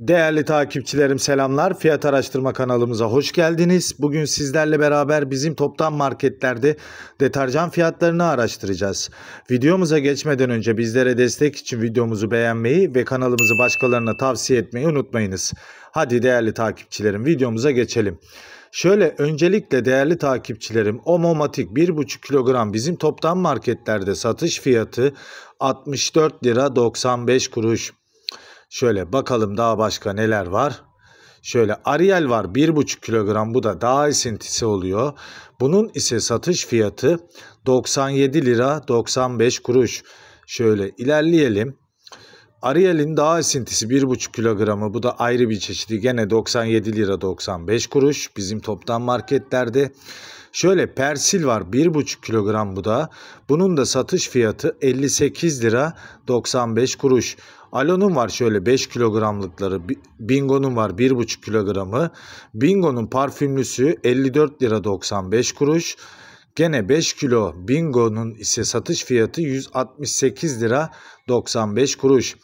Değerli takipçilerim selamlar. Fiyat Araştırma kanalımıza hoş geldiniz. Bugün sizlerle beraber bizim toptan marketlerde deterjan fiyatlarını araştıracağız. Videomuza geçmeden önce bizlere destek için videomuzu beğenmeyi ve kanalımızı başkalarına tavsiye etmeyi unutmayınız. Hadi değerli takipçilerim videomuza geçelim. Şöyle öncelikle değerli takipçilerim Omomatik 1,5 kilogram bizim toptan marketlerde satış fiyatı 64 lira 95 kuruş. Şöyle bakalım daha başka neler var. Şöyle Ariel var 1,5 kilogram bu da daha esintisi oluyor. Bunun ise satış fiyatı 97 lira 95 kuruş. Şöyle ilerleyelim. Ariel'in dağ esintisi 1,5 kilogramı bu da ayrı bir çeşidi gene 97 lira 95 kuruş bizim toptan marketlerde. Şöyle persil var 1,5 kilogram bu da. Bunun da satış fiyatı 58 lira 95 kuruş. Alon'un var şöyle 5 kilogramlıkları. Bingo'nun var 1,5 kilogramı. Bingo'nun parfümlüsü 54 lira 95 kuruş. Gene 5 kilo Bingo'nun ise satış fiyatı 168 lira 95 kuruş.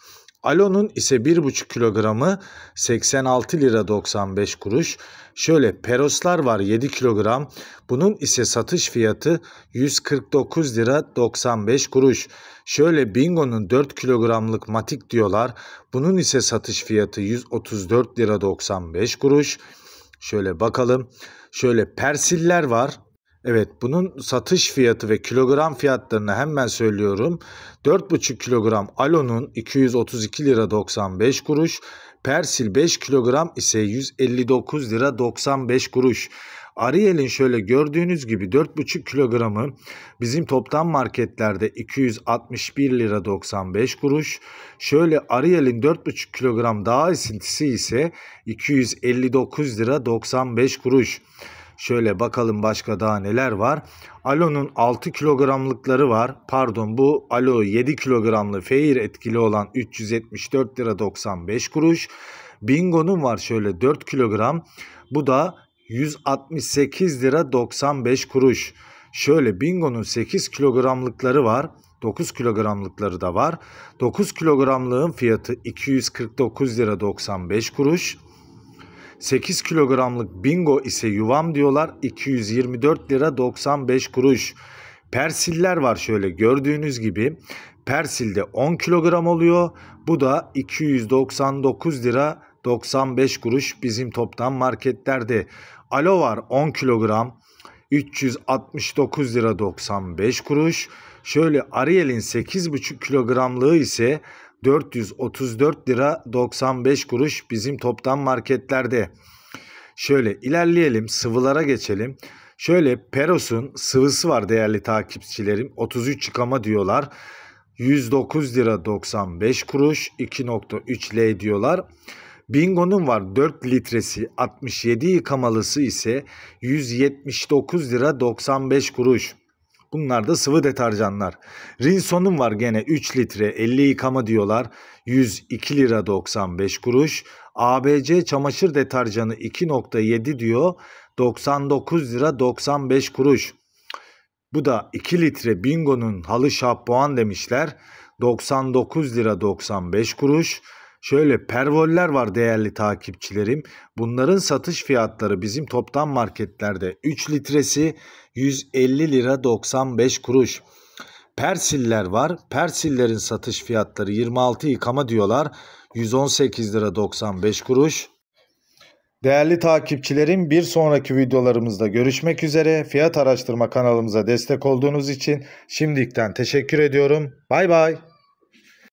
Alo'nun ise 1,5 kilogramı 86 lira 95 kuruş. Şöyle Peroslar var 7 kilogram. Bunun ise satış fiyatı 149 lira 95 kuruş. Şöyle Bingo'nun 4 kilogramlık Matik diyorlar. Bunun ise satış fiyatı 134 lira 95 kuruş. Şöyle bakalım. Şöyle Persiller var. Evet bunun satış fiyatı ve kilogram fiyatlarını hemen söylüyorum. 4,5 kilogram alonun 232 lira 95 kuruş. Persil 5 kilogram ise 159 lira 95 kuruş. Ariel'in şöyle gördüğünüz gibi 4,5 kilogramı bizim toptan marketlerde 261 lira 95 kuruş. Şöyle Ariel'in 4,5 kilogram daha esintisi ise 259 lira 95 kuruş. Şöyle bakalım başka daha neler var. Alo'nun 6 kilogramlıkları var. Pardon bu Alo 7 kilogramlı feyir etkili olan 374 lira 95 kuruş. Bingo'nun var şöyle 4 kilogram. Bu da 168 lira 95 kuruş. Şöyle Bingo'nun 8 kilogramlıkları var. 9 kilogramlıkları da var. 9 kilogramlığın fiyatı 249 lira 95 kuruş. 8 kilogramlık bingo ise yuvam diyorlar 224 lira 95 kuruş. Persiller var şöyle gördüğünüz gibi. Persilde 10 kilogram oluyor. Bu da 299 lira 95 kuruş bizim toptan marketlerde. Alo var 10 kilogram 369 lira 95 kuruş. Şöyle Ariel'in 8,5 kilogramlığı ise 434 lira 95 kuruş bizim toptan marketlerde. Şöyle ilerleyelim sıvılara geçelim. Şöyle Peros'un sıvısı var değerli takipçilerim. 33 çıkama diyorlar. 109 lira 95 kuruş 2.3 L diyorlar. Bingo'nun var 4 litresi 67 yıkamalısı ise 179 lira 95 kuruş. Bunlar da sıvı deterjanlar. Rinson'un var gene 3 litre 50 yıkama diyorlar. 102 lira 95 kuruş. ABC çamaşır deterjanı 2.7 diyor. 99 lira 95 kuruş. Bu da 2 litre Bingo'nun halı şampuan demişler. 99 lira 95 kuruş. Şöyle pervoller var değerli takipçilerim. Bunların satış fiyatları bizim toptan marketlerde 3 litresi 150 lira 95 kuruş. Persiller var. Persillerin satış fiyatları 26 yıkama diyorlar. 118 lira 95 kuruş. Değerli takipçilerim bir sonraki videolarımızda görüşmek üzere. Fiyat araştırma kanalımıza destek olduğunuz için şimdilikten teşekkür ediyorum. Bay bay.